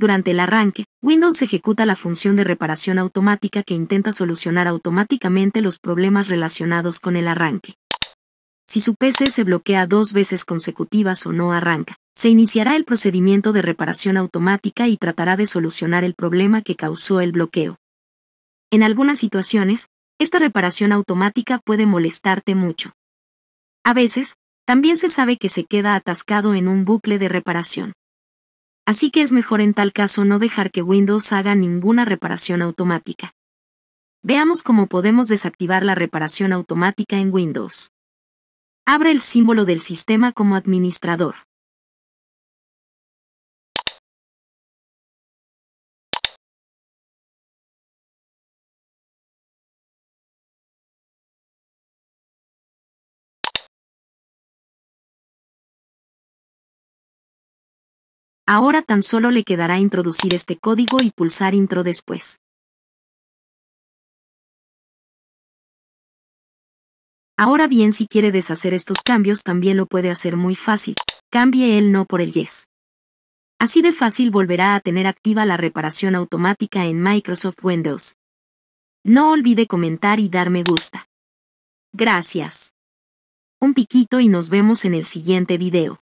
Durante el arranque, Windows ejecuta la función de reparación automática que intenta solucionar automáticamente los problemas relacionados con el arranque. Si su PC se bloquea dos veces consecutivas o no arranca, se iniciará el procedimiento de reparación automática y tratará de solucionar el problema que causó el bloqueo. En algunas situaciones, esta reparación automática puede molestarte mucho. A veces, también se sabe que se queda atascado en un bucle de reparación así que es mejor en tal caso no dejar que Windows haga ninguna reparación automática. Veamos cómo podemos desactivar la reparación automática en Windows. Abre el símbolo del sistema como administrador. Ahora tan solo le quedará introducir este código y pulsar intro después. Ahora bien si quiere deshacer estos cambios también lo puede hacer muy fácil, cambie el no por el yes. Así de fácil volverá a tener activa la reparación automática en Microsoft Windows. No olvide comentar y dar me gusta. Gracias. Un piquito y nos vemos en el siguiente video.